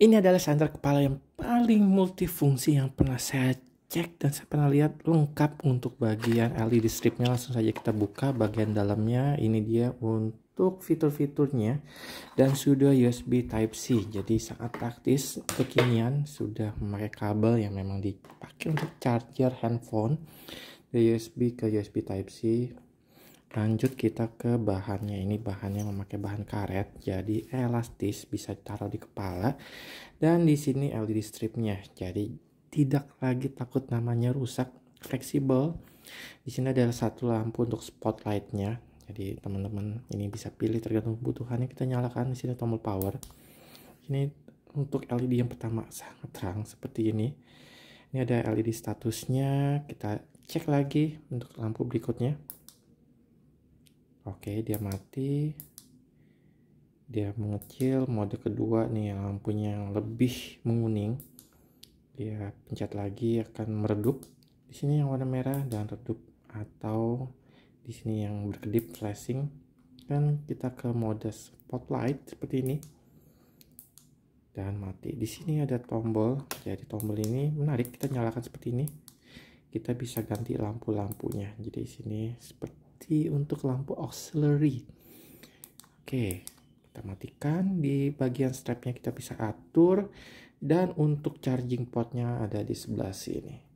Ini adalah sandal kepala yang paling multifungsi yang pernah saya cek dan saya pernah lihat lengkap untuk bagian LED stripnya langsung saja kita buka bagian dalamnya ini dia untuk fitur-fiturnya dan sudah USB Type C jadi sangat praktis kekinian sudah memakai kabel yang memang dipakai untuk charger handphone dari USB ke USB Type C lanjut kita ke bahannya ini bahannya memakai bahan karet jadi elastis bisa ditaruh di kepala dan di sini LED stripnya jadi tidak lagi takut namanya rusak fleksibel di sini ada satu lampu untuk spotlightnya jadi teman-teman ini bisa pilih tergantung kebutuhannya kita nyalakan di sini tombol power ini untuk LED yang pertama sangat terang seperti ini ini ada LED statusnya kita cek lagi untuk lampu berikutnya oke dia mati dia mengecil mode kedua nih yang lampunya yang lebih menguning dia pencet lagi akan meredup di sini yang warna merah dan redup atau di sini yang berkedip flashing dan kita ke mode spotlight seperti ini dan mati di sini ada tombol jadi tombol ini menarik kita nyalakan seperti ini kita bisa ganti lampu-lampunya jadi di sini seperti mati untuk lampu auxiliary. Oke, kita matikan. Di bagian strapnya kita bisa atur. Dan untuk charging portnya ada di sebelah sini.